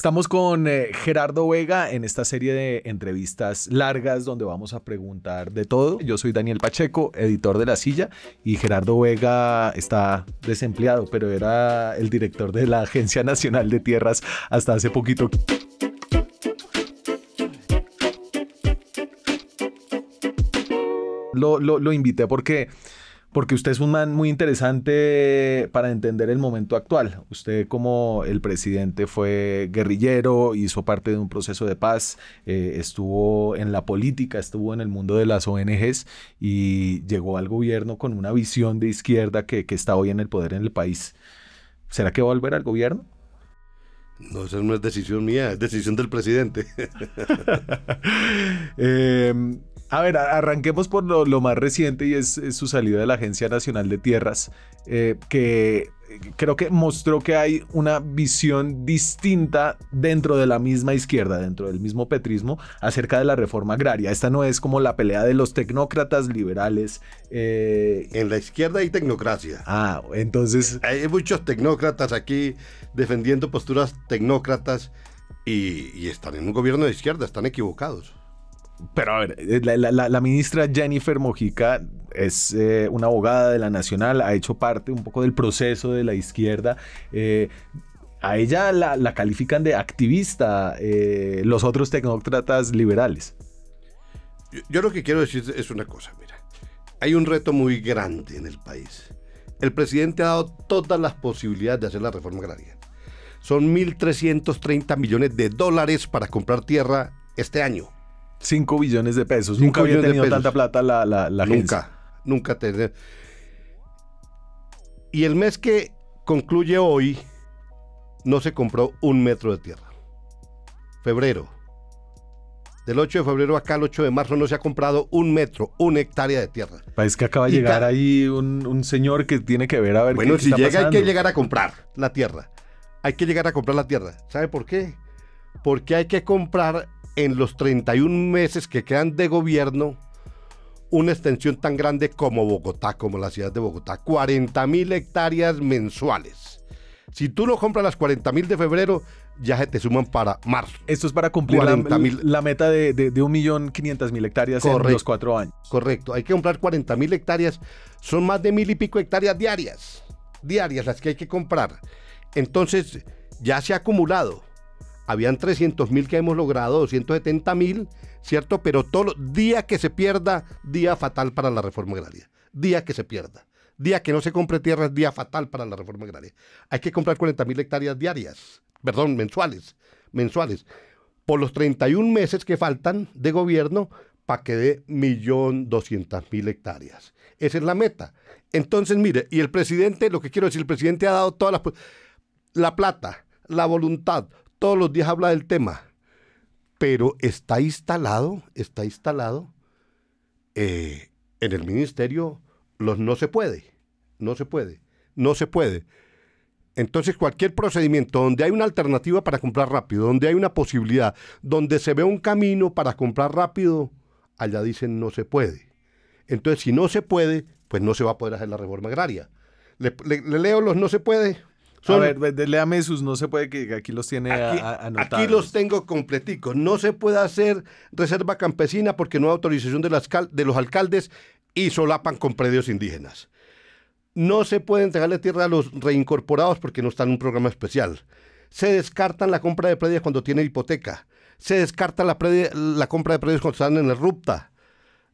Estamos con eh, Gerardo Vega en esta serie de entrevistas largas donde vamos a preguntar de todo. Yo soy Daniel Pacheco, editor de La Silla, y Gerardo Vega está desempleado, pero era el director de la Agencia Nacional de Tierras hasta hace poquito. lo, lo invité porque porque usted es un man muy interesante para entender el momento actual. Usted como el presidente fue guerrillero, hizo parte de un proceso de paz, eh, estuvo en la política, estuvo en el mundo de las ONGs y llegó al gobierno con una visión de izquierda que, que está hoy en el poder en el país. ¿Será que va a volver al gobierno? No, esa no es decisión mía, es decisión del presidente. eh, a ver, arranquemos por lo, más reciente y es, su salida de la Agencia Nacional de Tierras, eh, que eh, creo que mostró que hay una visión distinta dentro de la misma izquierda, dentro del mismo petrismo, acerca de la reforma agraria. Esta no es como la pelea de los tecnócratas liberales. Eh, en la izquierda hay tecnocracia. Ah, entonces... Hay muchos tecnócratas aquí defendiendo posturas tecnócratas y están en un gobierno de izquierda, están equivocados pero a ver, eh, la, ministra Jennifer Mojica es eh, una abogada de la Nacional, ha hecho parte un poco del proceso de la izquierda. Eh, a ella la, califican de activista los otros tecnócratas liberales. Yo, yo, lo que quiero decir es una cosa, mira, hay un reto muy grande en el país. El presidente ha dado todas las posibilidades de hacer la reforma agraria. Son 1.330 millones de dólares para comprar tierra este año. 5 billones de pesos. nunca había tenido tanta plata la, la, Nunca, nunca. Te... Y el mes que concluye hoy, no se compró un metro de tierra. Febrero. Del 8 de febrero acá al 8 de marzo no se ha comprado un metro, una hectárea de tierra. Parece que acaba de llegar ahí un, señor que tiene que ver a ver bueno, qué, si está llega hay que llegar a comprar la tierra. Hay que llegar a comprar la tierra. ¿Sabe por qué? Porque hay que comprar en los 31 meses que quedan de gobierno una extensión tan grande como Bogotá, como la ciudad de Bogotá. 40 mil hectáreas mensuales. Si tú no compras las 40 mil de febrero, ya se te suman para marzo. Esto es para cumplir la, meta de, de, de 1.500.000 hectáreas en los cuatro años. Correcto, hay que comprar 40.000 hectáreas. Son más de mil y pico hectáreas diarias. Diarias las que hay que comprar. Entonces, ya se ha acumulado habían 300 mil que hemos logrado, 270 mil, ¿cierto? Pero todo día que se pierda, día fatal para la reforma agraria, día que se pierda. Día que no se compre tierra día fatal para la reforma agraria. Hay que comprar 40.000 mil hectáreas diarias, perdón, mensuales, mensuales. Por los 31 meses que faltan de gobierno, para que dé 1.200.000 hectáreas. Esa es la meta. Entonces, mire, y el presidente, lo que quiero decir, el presidente ha dado todas La plata, la voluntad, todos los días habla del tema, pero está instalado, está instalado eh, en el ministerio los no se puede, no se puede, no se puede. Entonces cualquier procedimiento donde hay una alternativa para comprar rápido, donde hay una posibilidad, donde se ve un camino para comprar rápido, allá dicen no se puede. Entonces si no se puede, pues no se va a poder hacer la reforma agraria. le leo los no se puede a ver, sus, no se puede que aquí los tiene anotados. Aquí los tengo completicos. No se puede hacer reserva campesina porque no hay autorización de, de los alcaldes y solapan con predios indígenas. No se puede entregarle tierra a los reincorporados porque no están en un programa especial. Se descartan la compra de predios cuando tiene hipoteca. Se descarta la, compra de predios cuando están en la RUPTA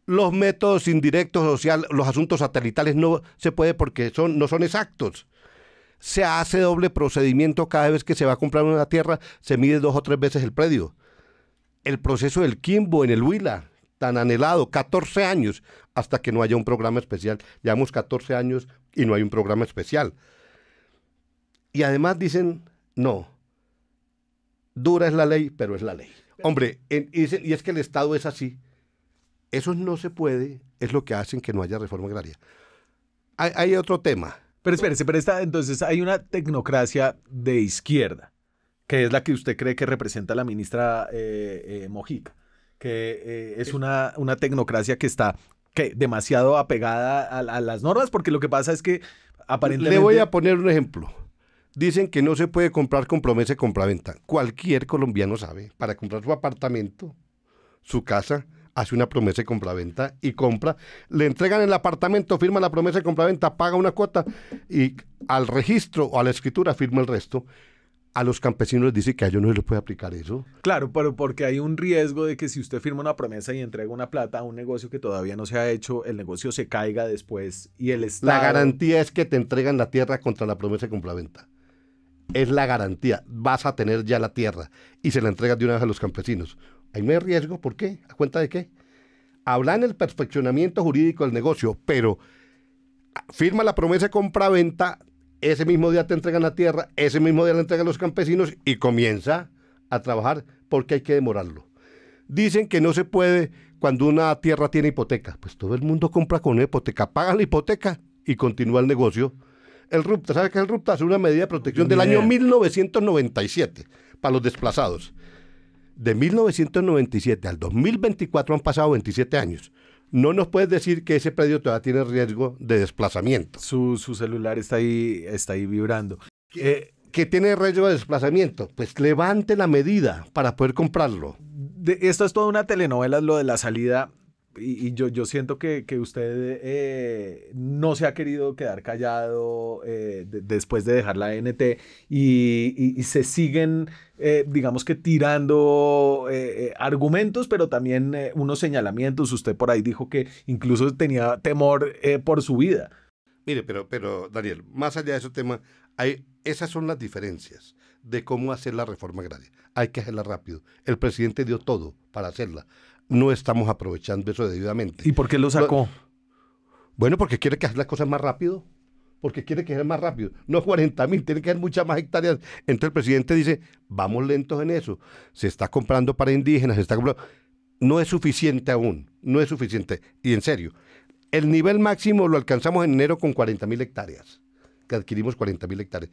los métodos indirectos, o los asuntos satelitales no se puede porque son, no son exactos se hace doble procedimiento cada vez que se va a comprar una tierra, se mide dos o tres veces el predio. El proceso del Quimbo en el Huila, tan anhelado, 14 años, hasta que no haya un programa especial. Llevamos 14 años y no hay un programa especial. Y además dicen, no, dura es la ley, pero es la ley. Hombre, y, es que el Estado es así. Eso no se puede, es lo que hacen que no haya reforma agraria. hay otro tema pero espérese, pero esta, entonces hay una tecnocracia de izquierda, que es la que usted cree que representa la ministra eh, eh, Mojica, que eh, es una, una tecnocracia que está que demasiado apegada a, las normas, porque lo que pasa es que aparentemente... Le voy a poner un ejemplo. Dicen que no se puede comprar con promesa de compraventa. Cualquier colombiano sabe, para comprar su apartamento, su casa, hace una promesa de compraventa y compra, le entregan el apartamento, firma la promesa de compraventa, paga una cuota y al registro o a la escritura firma el resto. A los campesinos les dice que a ellos no se les puede aplicar eso. Claro, pero porque hay un riesgo de que si usted firma una promesa y entrega una plata a un negocio que todavía no se ha hecho, el negocio se caiga después y el Estado... La garantía es que te entregan la tierra contra la promesa de compraventa es la garantía. Vas a tener ya la tierra y se la entregas de una vez a los campesinos. Ahí no hay riesgo. ¿Por qué? ¿A cuenta de qué? Hablan el perfeccionamiento jurídico del negocio, pero firma la promesa de compra-venta, ese mismo día te entregan la tierra, ese mismo día la entregan los campesinos y comienza a trabajar porque hay que demorarlo. Dicen que no se puede cuando una tierra tiene hipoteca. Pues todo el mundo compra con una hipoteca, paga la hipoteca y continúa el negocio. El RUPTA, ¿sabe qué el RUPTA? Es una medida de protección del año 1997 para los desplazados de 1997 al 2024 han pasado 27 años. No nos puedes decir que ese predio todavía tiene riesgo de desplazamiento. Su, celular está ahí, está ahí vibrando. ¿Qué tiene riesgo de desplazamiento? Pues levante la medida para poder comprarlo. esto es toda una telenovela, lo de la salida y, yo, yo siento que, usted eh, no se ha querido quedar callado eh, después de dejar la NT y, se siguen, eh, digamos que tirando argumentos, pero también unos señalamientos. Usted por ahí dijo que incluso tenía temor por su vida. Mire, pero, pero Daniel, más allá de ese tema, hay, esas son las diferencias de cómo hacer la reforma agraria. Hay que hacerla rápido. El presidente dio todo para hacerla no estamos aprovechando eso debidamente. ¿Y por qué lo sacó? bueno, porque quiere que haga las cosas más rápido. Porque quiere que sea más rápido. No 40 mil, tiene que haber muchas más hectáreas. Entonces el presidente dice, vamos lentos en eso. Se está comprando para indígenas, se está comprando... No es suficiente aún, no es suficiente. Y en serio, el nivel máximo lo alcanzamos en enero con 40 mil hectáreas, que adquirimos 40 mil hectáreas.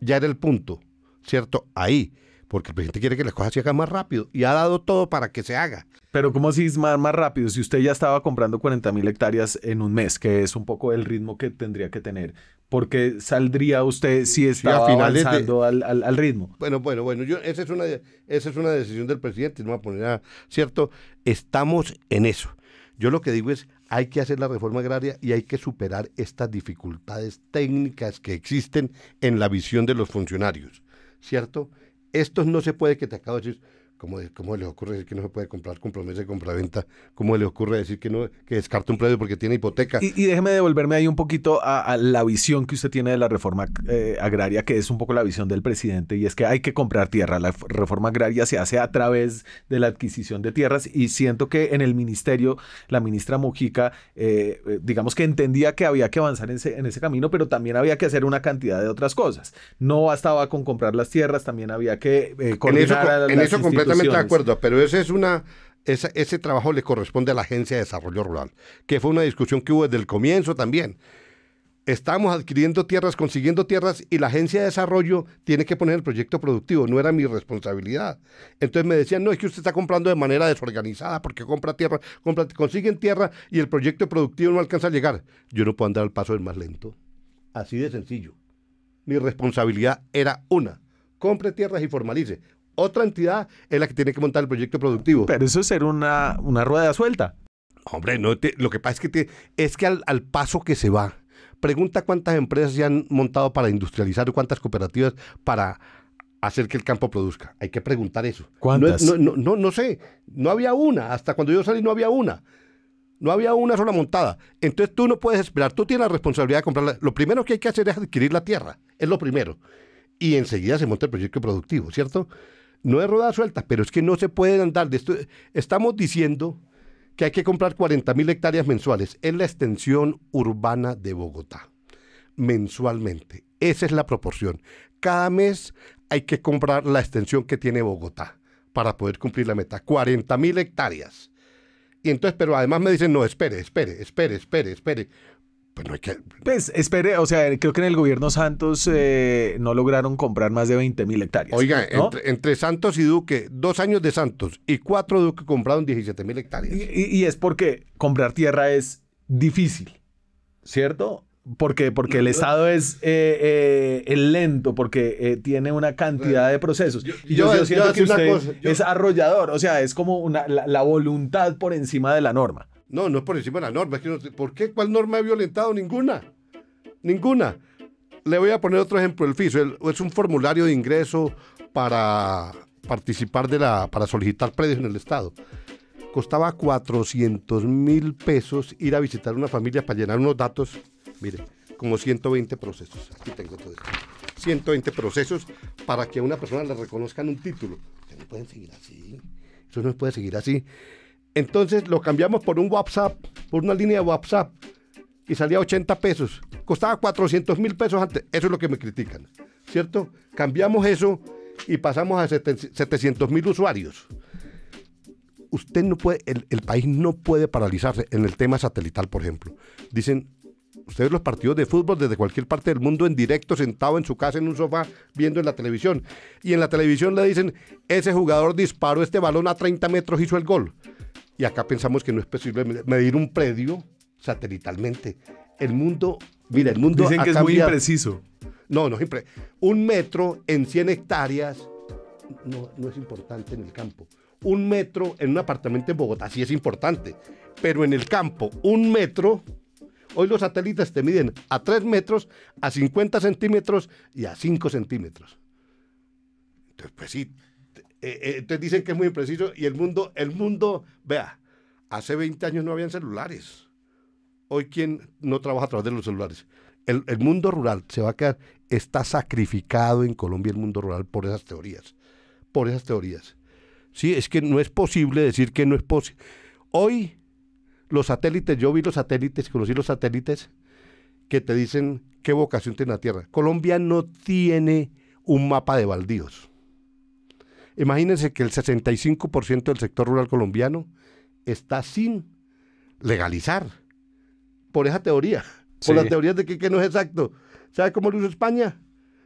Ya era el punto, ¿cierto? Ahí, porque el presidente quiere que las cosas se hagan más rápido y ha dado todo para que se haga. Pero ¿cómo si es más rápido? Si usted ya estaba comprando 40 mil hectáreas en un mes, que es un poco el ritmo que tendría que tener, porque saldría usted si estaba al, ritmo? Bueno, bueno, bueno, yo, esa, es una, esa es una decisión del presidente, no va a poner nada, ¿cierto? Estamos en eso. Yo lo que digo es, hay que hacer la reforma agraria y hay que superar estas dificultades técnicas que existen en la visión de los funcionarios, ¿cierto? Esto no se puede que te acabo de decir ¿Cómo, ¿Cómo ocurre decir que no se puede comprar compromiso de compraventa? ¿Cómo le ocurre decir que no que descarte un predio porque tiene hipoteca? Y, déjeme devolverme ahí un poquito a, la visión que usted tiene de la reforma eh, agraria, que es un poco la visión del presidente, y es que hay que comprar tierra. La reforma agraria se hace a través de la adquisición de tierras y siento que en el ministerio la ministra Mujica, eh, eh, digamos que entendía que había que avanzar en ese, camino, pero también había que hacer una cantidad de otras cosas. No bastaba con comprar las tierras, también había que con en eso, eso de acuerdo, pero ese es una trabajo le corresponde a la Agencia de Desarrollo Rural, que fue una discusión que hubo desde el comienzo también. Estamos adquiriendo tierras, consiguiendo tierras y la agencia de desarrollo tiene que poner el proyecto productivo, no era mi responsabilidad. Entonces me decían, no, es que usted está comprando de manera desorganizada porque compra tierra, compra, consiguen tierra y el proyecto productivo no alcanza a llegar. Yo no puedo andar al paso del más lento. Así de sencillo. Mi responsabilidad era una, compre tierras y formalice otra entidad es la que tiene que montar el proyecto productivo. Pero eso es ser una, una rueda suelta. Hombre, no lo que pasa es que, es que al, paso que se va, pregunta cuántas empresas se han montado para industrializar o cuántas cooperativas para hacer que el campo produzca. Hay que preguntar eso. ¿Cuántas? No, no, no sé, no había una. Hasta cuando yo salí no había una. No había una sola montada. Entonces tú no puedes esperar, tú tienes la responsabilidad de comprarla. Lo primero que hay que hacer es adquirir la tierra, es lo primero. Y enseguida se monta el proyecto productivo, ¿cierto? no es rueda suelta, pero es que no se pueden andar. De esto, estamos diciendo que hay que comprar 40 hectáreas mensuales. en la extensión urbana de Bogotá, mensualmente. Esa es la proporción. Cada mes hay que comprar la extensión que tiene Bogotá para poder cumplir la meta. 40 hectáreas. Y entonces, pero además me dicen, no, espere, espere, espere, espere, espere. Pues no hay que... Pues espere, o sea, creo que en el gobierno Santos eh, no lograron comprar más de 20 mil hectáreas. Oiga, entre, Santos y Duque, dos años de Santos y cuatro Duque compraron 17 mil hectáreas. Y, es porque comprar tierra es difícil, ¿cierto? Porque, porque el Estado es eh, eh, lento, porque tiene una cantidad de procesos. y yo, siento que usted es arrollador, o sea, es como una, la voluntad por encima de la norma. No, no es por encima de la norma. que ¿Por qué? ¿Cuál norma ha violentado? Ninguna. Ninguna. Le voy a poner otro ejemplo. El FISO es un formulario de ingreso para participar de la, para solicitar predios en el Estado. Costaba 400 mil pesos ir a visitar una familia para llenar unos datos. Mire, como 120 procesos. Aquí tengo todo esto. 120 procesos para que a una persona le reconozcan un título. no pueden seguir así. Eso no puede seguir así. Entonces lo cambiamos por un WhatsApp, por una línea de WhatsApp, y salía 80 pesos. Costaba 400 mil pesos antes. Eso es lo que me critican, ¿cierto? Cambiamos eso y pasamos a 700 mil usuarios. Usted no puede, el, país no puede paralizarse en el tema satelital, por ejemplo. Dicen, ustedes los partidos de fútbol desde cualquier parte del mundo en directo, sentado en su casa en un sofá, viendo en la televisión. Y en la televisión le dicen, ese jugador disparó este balón a 30 metros, hizo el gol. Y acá pensamos que no es posible medir un predio satelitalmente. El mundo, mira, el mundo... Dicen que es muy impreciso. No, no es impreciso. Un metro en 100 hectáreas no, no es importante en el campo. Un metro en un apartamento en Bogotá sí es importante, pero en el campo, un metro Hoy los satélites te miden a 3 metros, a 50 centímetros y a 5 centímetros. Entonces, pues sí, eh, eh, entonces dicen que es muy impreciso y el mundo, el mundo, vea, hace 20 años no habían celulares. Hoy quien no trabaja a través de los celulares. El, el, mundo rural se va a quedar, está sacrificado en Colombia el mundo rural por esas teorías, por esas teorías. Sí, es que no es posible decir que no es posible. Hoy los satélites, yo vi los satélites, conocí los satélites que te dicen qué vocación tiene la Tierra. Colombia no tiene un mapa de baldíos. Imagínense que el 65% del sector rural colombiano está sin legalizar por esa teoría, por la teoría de que, que, no es exacto. ¿Sabe cómo lo hizo España?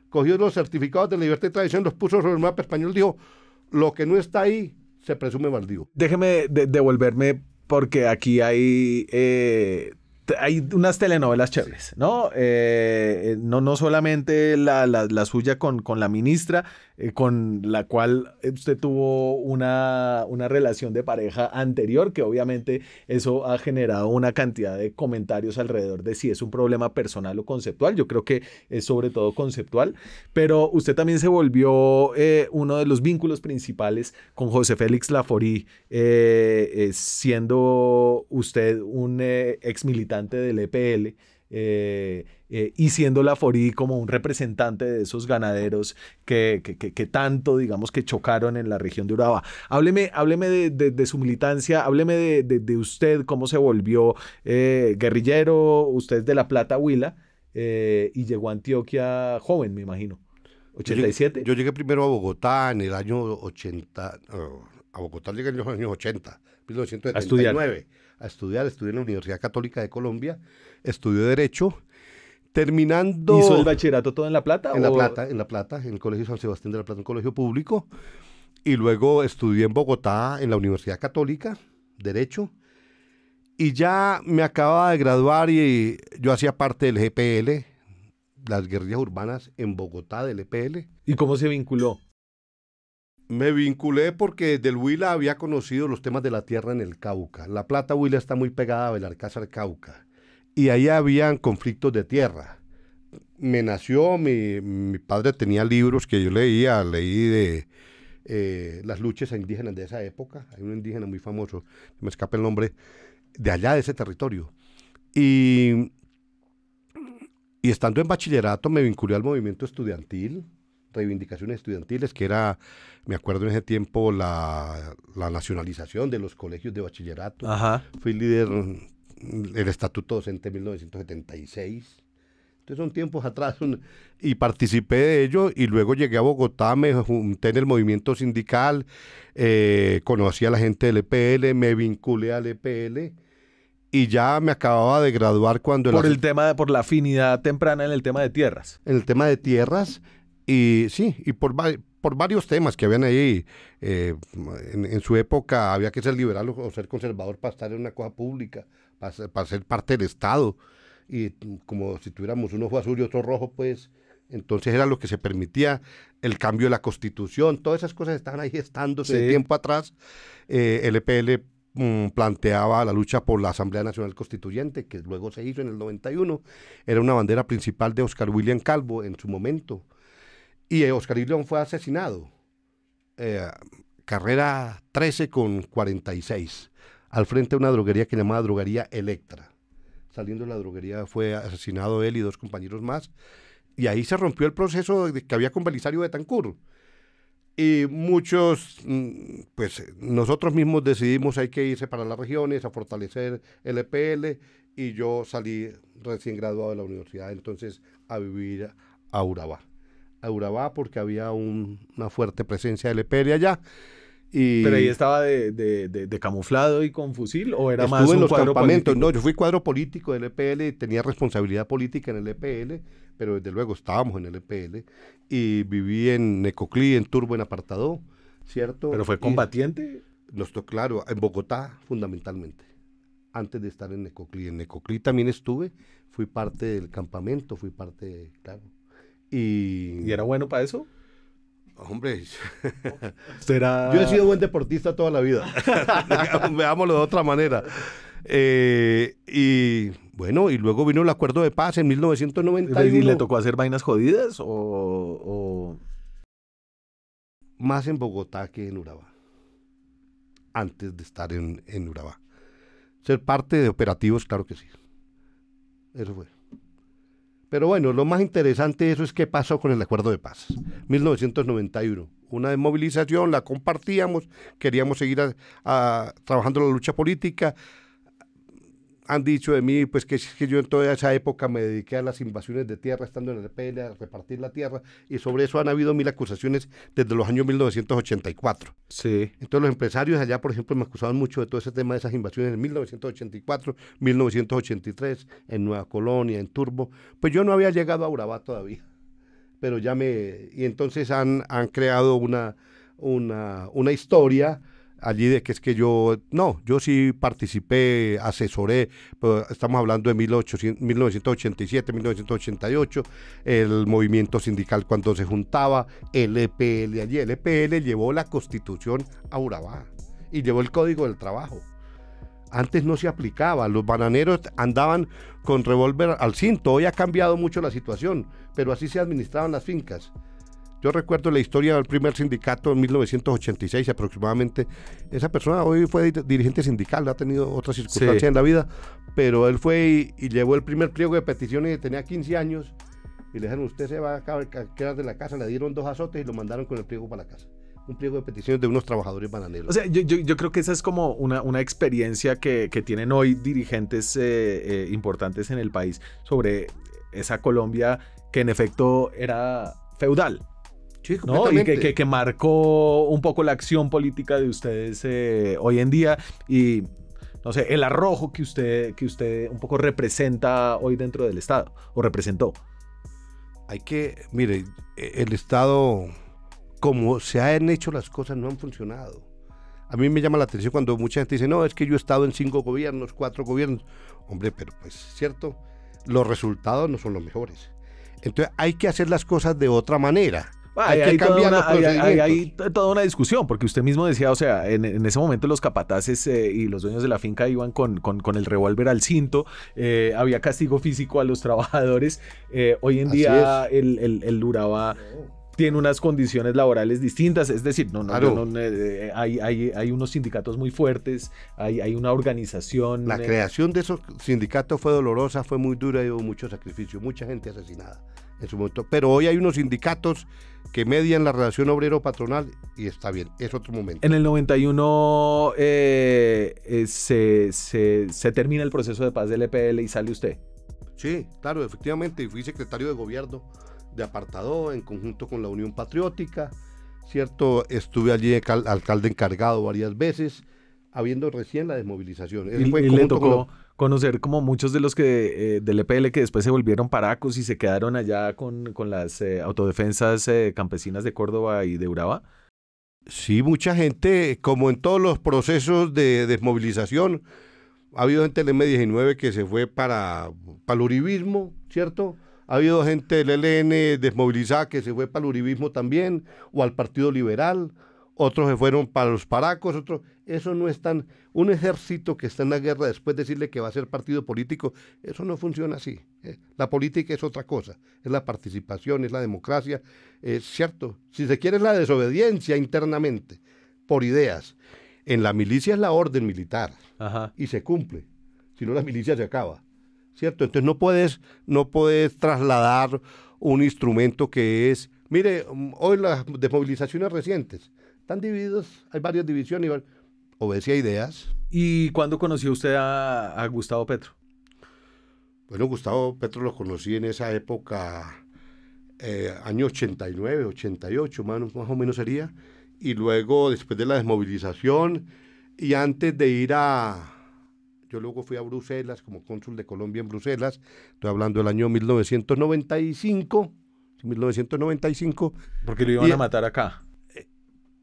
Cogió los certificados de libertad y tradición, los puso sobre el mapa español, dijo, lo que no está ahí se presume baldío. Déjeme devolverme porque aquí hay... Eh, hay unas telenovelas chéveres, ¿no? Eh, eh, no, no solamente la, suya con, con, la ministra, eh, con la cual usted tuvo una, una relación de pareja anterior, que obviamente eso ha generado una cantidad de comentarios alrededor de si es un problema personal o conceptual. Yo creo que es sobre todo conceptual, pero usted también se volvió eh, uno de los vínculos principales con José Félix Laforí, eh, siendo usted un ex militante del EPL. Eh, eh, y siendo la forí como un representante de esos ganaderos que, que, tanto, digamos, que chocaron en la región de Urabá. Hábleme, de, su militancia, hábleme de, usted, cómo se volvió eh, guerrillero, usted es de La Plata, Huila, y llegó a Antioquia joven, me imagino. 87. Yo llegué, primero a Bogotá en el año 80, a Bogotá llegué en los años 80, A estudiar. a estudiar, estudié en la Universidad Católica de Colombia estudió Derecho. Terminando. ¿Hizo el bachillerato todo en La Plata? En La Plata, en La Plata, en el Colegio San Sebastián de La Plata, un colegio público. Y luego estudié en Bogotá, en la Universidad Católica, Derecho. Y ya me acababa de graduar y yo hacía parte del GPL, las guerrillas urbanas en Bogotá del EPL. ¿Y cómo se vinculó? Me vinculé porque del Huila había conocido los temas de la tierra en el Cauca. La Plata Huila está muy pegada a Belarcázar Cauca y ahí habían conflictos de tierra. Me nació, mi, padre tenía libros que yo leía, leí de eh, las luchas indígenas de esa época, hay un indígena muy famoso, me escapa el nombre, de allá de ese territorio. Y, y estando en bachillerato me vinculé al movimiento estudiantil, reivindicaciones estudiantiles, que era, me acuerdo en ese tiempo, la, nacionalización de los colegios de bachillerato. Fui líder el Estatuto Docente de 1976. Entonces son tiempos atrás y participé de ello y luego llegué a Bogotá, me junté en el movimiento sindical, eh, conocí a la gente del EPL, me vinculé al EPL y ya me acababa de graduar cuando... Por el, tema, de, por la afinidad temprana en el tema de tierras. En el tema de tierras y sí, y por, varios temas que habían ahí. Eh, en, su época había que ser liberal o ser conservador para estar en una cosa pública para, ser parte del Estado, y como si tuviéramos un ojo azul y otro rojo, pues entonces era lo que se permitía, el cambio de la constitución, todas esas cosas estaban ahí estando de tiempo atrás. Eh, el EPL mm, planteaba la lucha por la Asamblea Nacional Constituyente, que luego se hizo en el 91, era una bandera principal de Oscar William Calvo en su momento. Y eh, Oscar William fue asesinado, eh, carrera 13 con 46 al frente de una droguería que llamaba Droguería Electra. Saliendo de la droguería fue asesinado él y dos compañeros más. Y ahí se rompió el proceso que había con Belisario Tancur. Y muchos, mm, pues eh, nosotros mismos decidimos hay que irse para las regiones a fortalecer el EPL y yo salí recién graduado de la universidad entonces a vivir a Urabá. A Urabá porque había una fuerte presencia del EPL allá pero ahí estaba de, camuflado y con fusil o era más un en los campamentos. No, yo fui cuadro político del EPL, tenía responsabilidad política en el EPL, pero desde luego estábamos en el EPL y viví en Necoclí, en Turbo, en Apartado, ¿cierto? Pero fue combatiente. claro, en Bogotá fundamentalmente, antes de estar en Necoclí. En Necoclí también estuve, fui parte del campamento, fui parte, claro. ¿Y, ¿Y era bueno para eso? Hombre, ¿Será... yo he sido buen deportista toda la vida. Veámoslo de otra manera. Eh, y bueno, y luego vino el acuerdo de paz en 1991. Pues, ¿Y le tocó hacer vainas jodidas Más en Bogotá que en Urabá. Antes de estar en, en Urabá. Ser parte de operativos, claro que sí. Eso fue. Pero bueno, lo más interesante de eso es qué pasó con el acuerdo de paz, 1991. Una desmovilización, la compartíamos, queríamos seguir a, trabajando la lucha política, han dicho de mí, pues que, que yo en toda esa época me dediqué a las invasiones de tierra, estando en el PL, a repartir la tierra, y sobre eso han habido mil acusaciones desde los años 1984. Sí. Entonces los empresarios allá, por ejemplo, me acusaban mucho de todo ese tema de esas invasiones en 1984, 1983, en Nueva Colonia, en Turbo. Pues yo no había llegado a Urabá todavía, pero ya me... Y entonces han, han creado una, una, una historia allí de que es que yo, no, yo sí participé, asesoré, estamos hablando de 1987, 1988, el movimiento sindical cuando se juntaba, el EPL allí, el EPL llevó la constitución a Urabá y llevó el código del trabajo. Antes no se aplicaba, los bananeros andaban con revólver al cinto, hoy ha cambiado mucho la situación, pero así se administraban las fincas. Yo recuerdo la historia del primer sindicato en 1986 aproximadamente. Esa persona hoy fue dirigente sindical, ha tenido otras circunstancias en la vida, pero él fue y, llevó el primer pliego de peticiones y tenía 15 años. Y le dijeron, usted se va a quedar de la casa. Le dieron dos azotes y lo mandaron con el pliego para la casa un pliego de peticiones de unos trabajadores bananeros. O sea, yo, creo que esa es como una, una experiencia que, tienen hoy dirigentes eh, eh, importantes en el país sobre esa Colombia que en efecto era feudal. ¿no? Y que, marcó un poco la acción política de ustedes eh, hoy en día y, no sé, el arrojo que usted, que usted un poco representa hoy dentro del Estado o representó. Hay que, mire, e, el Estado, como se han hecho las cosas, no han funcionado. A mí me llama la atención cuando mucha gente dice, no, es que yo he estado en cinco gobiernos, cuatro gobiernos. Hombre, pero pues cierto, los resultados no son los mejores. Entonces hay que hacer las cosas de otra manera hay, hay, toda una, hay, toda una, discusión, porque usted mismo decía, o sea, en, ese momento los capataces eh, y los dueños de la finca iban con, con, el revólver al cinto, eh, había castigo físico a los trabajadores, eh, hoy en día el, el, tiene unas condiciones laborales distintas, es decir, no, no, hay, hay, hay, unos sindicatos muy fuertes, hay, hay una organización. La creación de esos sindicatos fue dolorosa, fue muy dura hubo mucho sacrificio, mucha gente asesinada en su momento. Pero hoy hay unos sindicatos que median la relación obrero-patronal y está bien, es otro momento. En el 91 eh, eh, se, se, termina el proceso de paz del EPL y sale usted. Sí, claro, efectivamente, fui secretario de gobierno de apartado en conjunto con la Unión Patriótica, ¿cierto? Estuve allí alcalde encargado varias veces, habiendo recién la desmovilización. y, fue tocó conocer como muchos de los que eh, del EPL que después se volvieron paracos y se quedaron allá con, las eh, autodefensas eh, campesinas de Córdoba y de Urabá. Sí, mucha gente, como en todos los procesos de desmovilización, ha habido gente del M19 que se fue para, para el uribismo, ¿cierto? Ha habido gente del e LN desmovilizada que se fue para el uribismo también, o al Partido Liberal, otros se fueron para los paracos, otros, eso no es tan, un ejército que está en la guerra después decirle que va a ser partido político, eso no funciona así. ¿eh? La política es otra cosa, es la participación, es la democracia, es cierto, si se quiere es la desobediencia internamente, por ideas. En la milicia es la orden militar y se cumple, si no la milicia se acaba, ¿cierto? Entonces no puedes, no puedes trasladar un instrumento que es... Mire, mm, hoy las desmovilizaciones recientes, están divididos, hay varias divisiones, obesidad ideas. ¿Y cuándo conoció usted a, Gustavo Petro? Bueno, Gustavo Petro lo conocí en esa época, eh, año 89, 88, más, o menos sería. Y luego, después de la desmovilización y antes de ir a, yo luego fui a Bruselas como cónsul de Colombia en Bruselas, estoy hablando del año 1995, 1995. Porque lo iban a matar acá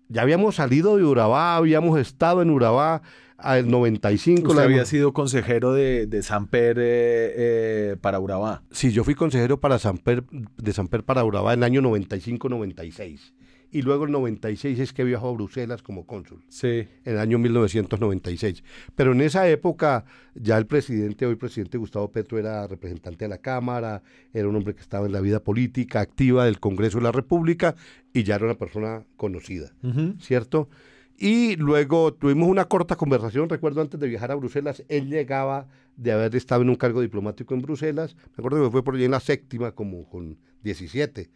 ya habíamos salido de Urabá, habíamos estado en Urabá al 95. Usted había sido consejero de, de Samper eh, para Urabá. Sí, yo fui consejero para Samper, de Samper para Urabá en el año 95-96 y luego el 96 es que viajó a Bruselas como cónsul. Sí. En el año 1996. Pero en esa época ya el presidente, hoy presidente Gustavo Petro, era representante de la Cámara, era un hombre que estaba en la vida política activa del Congreso de la República y ya era una persona conocida, ¿cierto? Y luego tuvimos una corta conversación, recuerdo antes de viajar a Bruselas, él llegaba de haber estado en un cargo diplomático en Bruselas, me acuerdo que fue por allí en la séptima, como con 17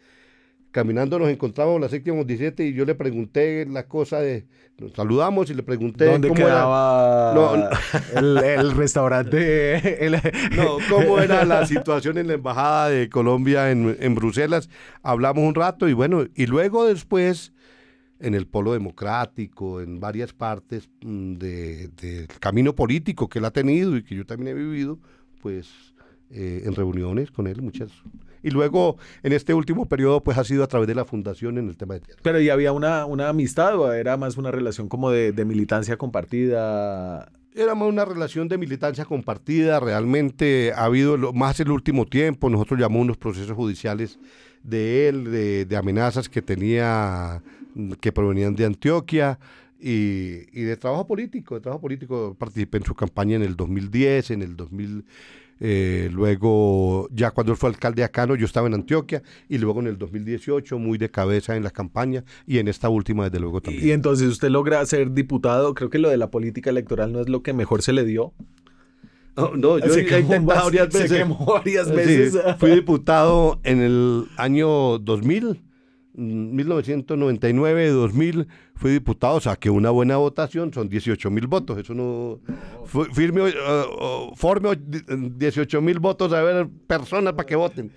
caminando nos encontrábamos la séptima 17 y yo le pregunté la cosa de nos saludamos y le pregunté dónde cómo quedaba el, restaurante no cómo era la situación en la embajada de Colombia en, Bruselas hablamos un rato y bueno y luego después en el polo democrático en varias partes mm, del camino político que él ha tenido y que yo también he vivido pues eh, en reuniones con él muchas y luego, en este último periodo, pues ha sido a través de la fundación en el tema de tierra. Pero ¿y había una, una amistad o era más una relación como de, militancia compartida? Era más una relación de militancia compartida, realmente ha habido más el último tiempo, nosotros llamamos unos procesos judiciales de él, de, amenazas que tenía, que provenían de Antioquia, y, y, de trabajo político, de trabajo político. Participé en su campaña en el 2010, en el 2000, eh, luego ya cuando él fue alcalde acá Acano yo estaba en Antioquia y luego en el 2018 muy de cabeza en la campaña y en esta última desde luego también. Y entonces usted logra ser diputado, creo que lo de la política electoral no es lo que mejor se le dio. No, yo varias veces. fui diputado en el año 2000 1999-2000 fui diputado, o que una buena votación, son 18 mil votos, eso no... Firme, eh, eh, forme 18 eh, mil votos a ver personas para que voten.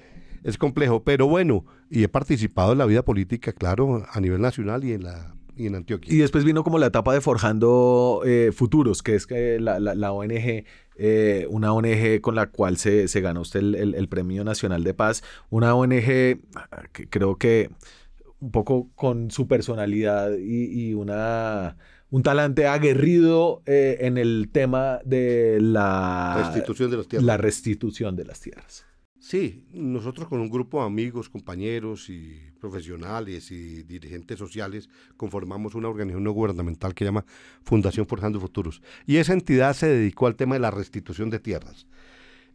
Es complejo, pero bueno, y he participado en la vida política, claro, a nivel nacional y en la y en Antioquia. Y después vino como la etapa de Forjando Futuros, que es la, ONG, una ONG con la cual se, ganó usted el, Premio Nacional de Paz, una ONG ah, que creo que un poco con su personalidad y, una, un talante aguerrido eh, en el tema de la restitución de las tierras. La restitución de las tierras. Sí, nosotros con un grupo de amigos, compañeros y profesionales y dirigentes sociales conformamos una organización no gubernamental que se llama Fundación Forjando Futuros. Y esa entidad se dedicó al tema de la restitución de tierras.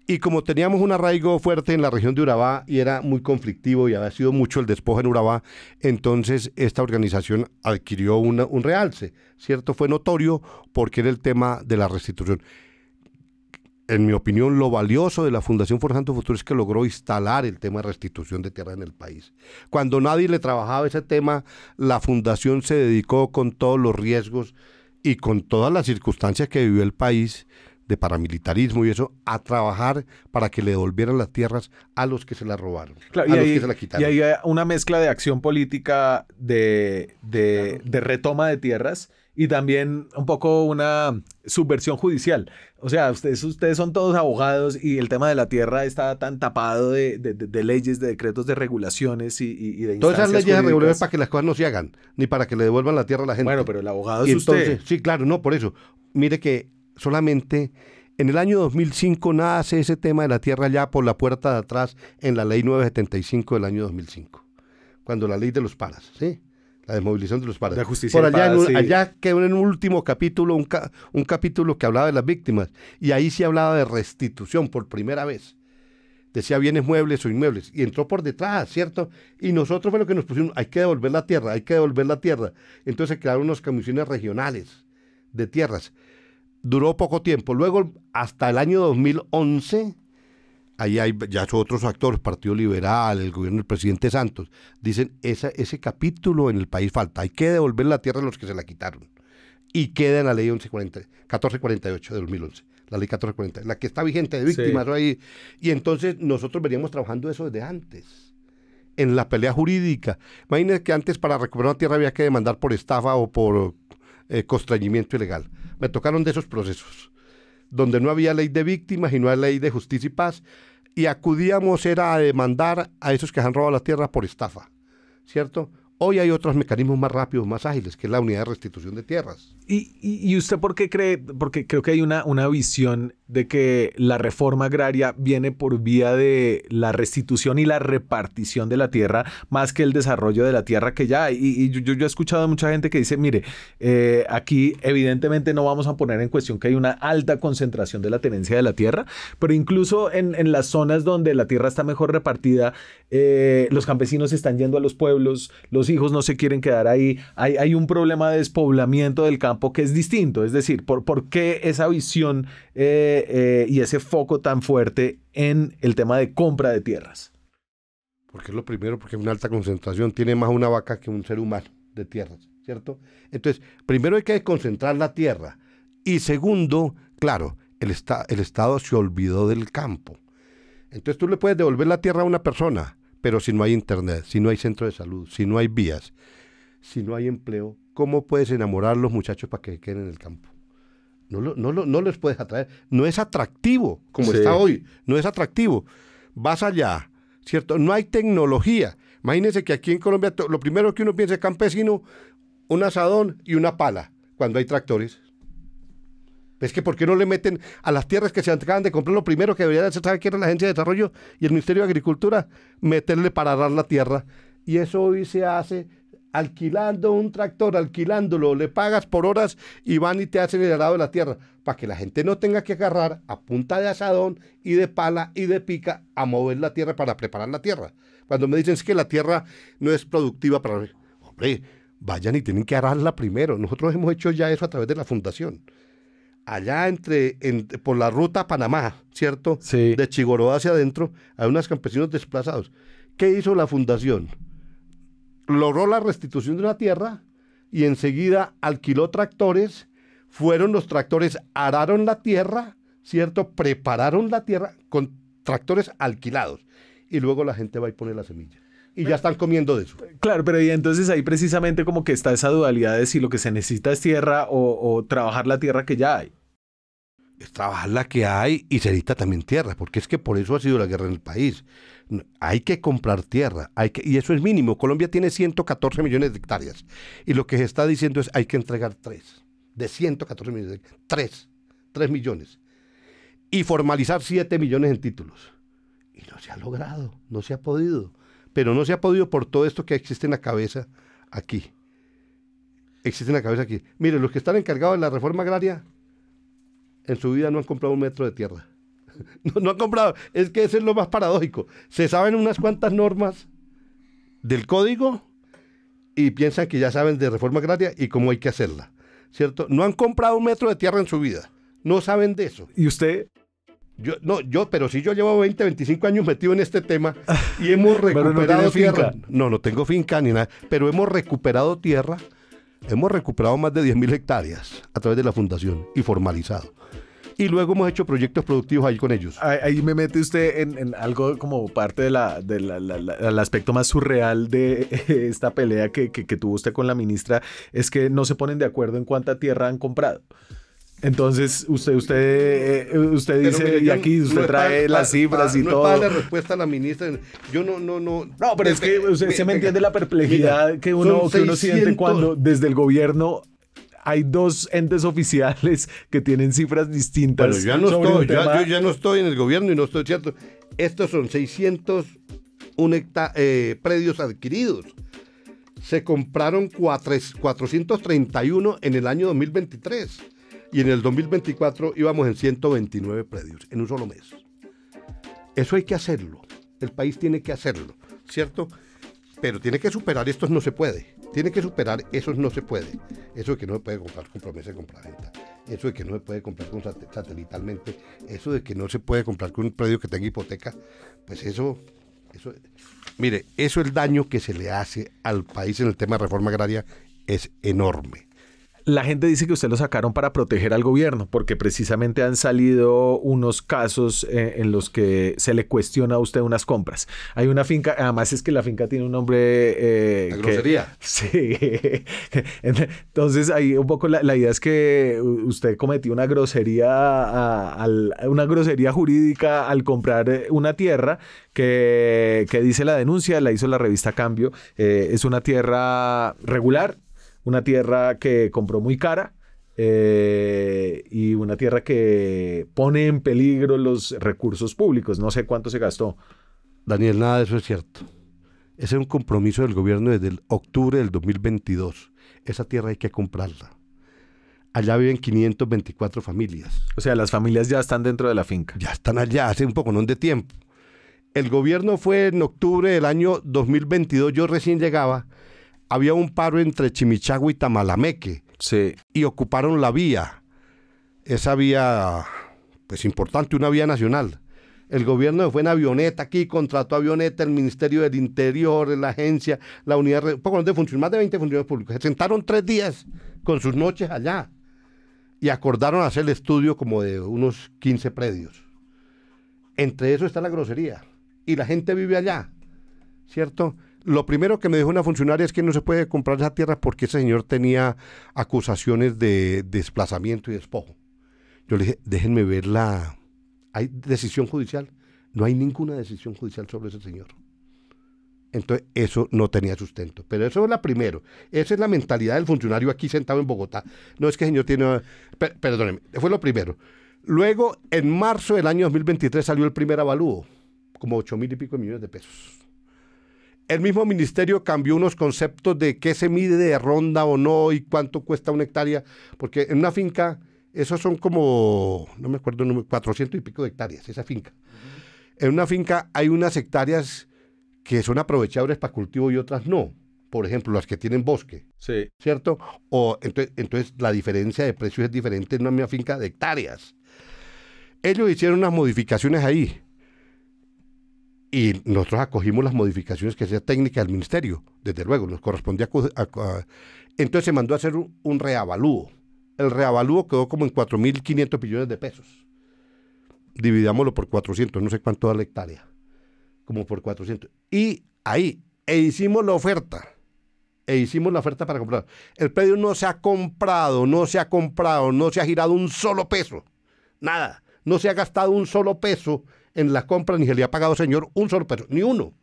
Y como teníamos un arraigo fuerte en la región de Urabá y era muy conflictivo y había sido mucho el despojo en Urabá, entonces esta organización adquirió un realce, ¿cierto? Fue notorio porque era el tema de la restitución. En mi opinión, lo valioso de la Fundación Forjando Futuro es que logró instalar el tema de restitución de tierra en el país. Cuando nadie le trabajaba ese tema, la Fundación se dedicó con todos los riesgos y con todas las circunstancias que vivió el país de paramilitarismo y eso, a trabajar para que le devolvieran las tierras a los que se las robaron, a los que se las quitaron. Y hay una mezcla de acción política de, retoma de tierras y también un poco una subversión judicial. O sea, ustedes, ustedes son todos abogados y el tema de la tierra está tan tapado de, leyes, de decretos, de regulaciones y, y de Todas esas leyes regulaciones para que las cosas no se hagan, ni para que le devuelvan la tierra a la gente. Bueno, pero el abogado es usted. Sí, claro, no, por eso. Mire que solamente en el año 2005 nace ese tema de la tierra allá por la puerta de atrás en la ley 975 del año 2005, cuando la ley de los paras, ¿sí? La desmovilización de los paras. La justicia por allá, allá quedó en un último capítulo, un, capítulo que hablaba de las víctimas, y ahí se sí hablaba de restitución por primera vez. Decía bienes muebles o inmuebles, y entró por detrás, ¿cierto? Y nosotros fue lo que nos pusimos, hay que devolver la tierra, hay que devolver la tierra. Entonces se crearon unas comisiones regionales de tierras duró poco tiempo. Luego, hasta el año 2011, ahí hay ya otros actores, Partido Liberal, el gobierno del presidente Santos, dicen, esa, ese capítulo en el país falta, hay que devolver la tierra a los que se la quitaron. Y queda en la ley 1448 de 2011, la ley 1448, la que está vigente de víctimas. Y entonces nosotros veníamos trabajando eso desde antes en la pelea jurídica. Imagínense que antes para recuperar la tierra había que demandar por estafa o por eh, constrañimiento ilegal. Me tocaron de esos procesos, donde no había ley de víctimas y no hay ley de justicia y paz, y acudíamos era a demandar a esos que han robado la tierra por estafa, ¿cierto? Hoy hay otros mecanismos más rápidos, más ágiles, que es la unidad de restitución de tierras. ¿Y, usted por qué cree? Porque creo que hay una, una visión de que la reforma agraria viene por vía de la restitución y la repartición de la tierra más que el desarrollo de la tierra que ya hay. Y, yo, he escuchado a mucha gente que dice, mire, eh, aquí evidentemente no vamos a poner en cuestión que hay una alta concentración de la tenencia de la tierra, pero incluso en, las zonas donde la tierra está mejor repartida, eh, los campesinos están yendo a los pueblos, los hijos no se quieren quedar ahí. Hay, un problema de despoblamiento del campo que es distinto. Es decir, ¿por, por qué esa visión eh, eh, y ese foco tan fuerte en el tema de compra de tierras? Porque es lo primero, porque una alta concentración. Tiene más una vaca que un ser humano de tierras, ¿cierto? Entonces, primero hay que concentrar la tierra. Y segundo, claro, el, el Estado se olvidó del campo. Entonces tú le puedes devolver la tierra a una persona, pero si no hay internet, si no hay centro de salud, si no hay vías, si no hay empleo, ¿cómo puedes enamorar a los muchachos para que queden en el campo? No, los no, puedes atraer. No es atractivo como está hoy. No es atractivo. Vas allá, ¿cierto? No hay tecnología. Imagínense que aquí en Colombia lo primero que uno piensa es campesino, un asadón y una pala, cuando hay tractores. Es que ¿por qué no le meten a las tierras que se acaban de comprar lo primero que debería hacer, sabe que era la Agencia de Desarrollo y el Ministerio de Agricultura? Meterle para arar la tierra. Y eso hoy se hace alquilando un tractor, alquilándolo, le pagas por horas y van y te hacen el arado de la tierra, para que la gente no tenga que agarrar a punta de asadón y de pala y de pica a mover la tierra para preparar la tierra. Cuando me dicen es que la tierra no es productiva para... Hombre, vayan y tienen que ararla primero. Nosotros hemos hecho ya eso a través de la fundación allá entre, por la ruta Panamá, ¿cierto? De Chigoró hacia adentro, hay unos campesinos desplazados. ¿Qué hizo la fundación? Logró la restitución de una tierra y enseguida alquiló tractores, fueron los tractores, araron la tierra, ¿cierto? Prepararon la tierra con tractores alquilados y luego la gente va y pone la semilla y ya están comiendo de eso. Claro, pero entonces ahí precisamente como que está esa dualidad de si lo que se necesita es tierra o, trabajar la tierra que ya hay es trabajar la que hay y se necesita también tierra, porque es que por eso ha sido la guerra en el país. Hay que comprar tierra, hay que, y eso es mínimo. Colombia tiene 114 millones de hectáreas y lo que se está diciendo es hay que entregar tres, de 114 millones, de hectáreas, tres, tres millones, y formalizar 7 millones en títulos. Y no se ha logrado, no se ha podido, pero no se ha podido por todo esto que existe en la cabeza aquí. Existe en la cabeza aquí. Mire, los que están encargados de la reforma agraria en su vida no han comprado un metro de tierra. No, han comprado. Es que eso es lo más paradójico. Se saben unas cuantas normas del código y piensan que ya saben de reforma agraria y cómo hay que hacerla. ¿Cierto? No han comprado un metro de tierra en su vida. No saben de eso. ¿Y usted? Yo, no, yo, pero sí yo llevo 20, 25 años metido en este tema y hemos recuperado tierra. No, no tengo finca ni nada, pero hemos recuperado tierra. Hemos recuperado más de 10.000 hectáreas a través de la fundación y formalizado y luego hemos hecho proyectos productivos ahí con ellos. Ahí, me mete usted en, algo como parte del de la, aspecto más surreal de esta pelea que, tuvo usted con la ministra, es que no se ponen de acuerdo en cuánta tierra han comprado. Entonces, usted, usted, eh, usted dice, y aquí usted trae las cifras y todo. No la respuesta a la ministra. Yo no, no, no. No, pero es que se me entiende la perplejidad que uno, que uno siente cuando desde el gobierno hay dos entes oficiales que tienen cifras distintas. Bueno, yo ya no estoy en el gobierno y no estoy cierto. Estos son 600 eh, predios adquiridos. Se compraron 431 en el año 2023 y en el 2024 íbamos en 129 predios en un solo mes. Eso hay que hacerlo. El país tiene que hacerlo, ¿cierto? pero tiene que superar estos no se puede. Tiene que superar esos no se puede. Eso de que no se puede comprar con promesa de compraventa. Eso de que no se puede comprar con satelitalmente. Eso de que no se puede comprar con un predio que tenga hipoteca. Pues eso, eso, mire, eso el daño que se le hace al país en el tema de reforma agraria es enorme. La gente dice que usted lo sacaron para proteger al gobierno, porque precisamente han salido unos casos eh, en los que se le cuestiona a usted unas compras. Hay una finca, además es que la finca tiene un nombre... Eh, grosería. sí. Entonces ahí un poco la, idea es que usted cometió una grosería, una grosería jurídica al comprar eh, una tierra que, dice la denuncia, la hizo la revista Cambio. es una tierra regular, una tierra que compró muy cara eh, y una tierra que pone en peligro los recursos públicos. No sé cuánto se gastó. Daniel, nada de eso es cierto. Ese es un compromiso del gobierno desde octubre del 2022. Esa tierra hay que comprarla. Allá viven 524 familias. O sea, las familias ya están dentro de la finca. Ya están allá, hace un poco, no de tiempo. El gobierno fue en octubre del año 2022, yo recién llegaba, había un paro entre Chimichagua y Tamalameque. Sí. Y ocuparon la vía. Esa vía, pues importante, una vía nacional. El gobierno fue en avioneta aquí, contrató avioneta, el Ministerio del Interior, la agencia, la unidad, un poco de más de 20 funcionarios públicos. Se sentaron tres días con sus noches allá y acordaron hacer el estudio como de unos 15 predios. Entre eso está la grosería. Y la gente vive allá, ¿cierto? lo primero que me dijo una funcionaria es que no se puede comprar esa tierra porque ese señor tenía acusaciones de desplazamiento y despojo. Yo le dije, déjenme ver la... ¿Hay decisión judicial? No hay ninguna decisión judicial sobre ese señor. Entonces, eso no tenía sustento. Pero eso es la primero. Esa es la mentalidad del funcionario aquí sentado en Bogotá. No es que el señor tiene... perdóneme, fue lo primero. Luego, en marzo del año 2023 salió el primer avalúo, como ocho mil y pico millones de pesos el mismo ministerio cambió unos conceptos de qué se mide de ronda o no y cuánto cuesta una hectárea, porque en una finca, esos son como, no me acuerdo, 400 y pico de hectáreas, esa finca. En una finca hay unas hectáreas que son aprovechables para cultivo y otras no. Por ejemplo, las que tienen bosque, sí. ¿cierto? O entonces, entonces la diferencia de precios es diferente en una misma finca de hectáreas. Ellos hicieron unas modificaciones ahí y nosotros acogimos las modificaciones que hacía técnica del ministerio, desde luego, nos correspondía. entonces se mandó a hacer un, reavalúo. El reavalúo quedó como en 4.500 millones de pesos. Dividámoslo por 400, no sé cuánto da la hectárea, como por 400. Y ahí, e hicimos la oferta e hicimos la oferta para comprar. El predio no se ha comprado, no se ha comprado, no se ha girado un solo peso. Nada. No se ha gastado un solo peso en las compras ni se le ha pagado, señor, un solo peso, ni uno.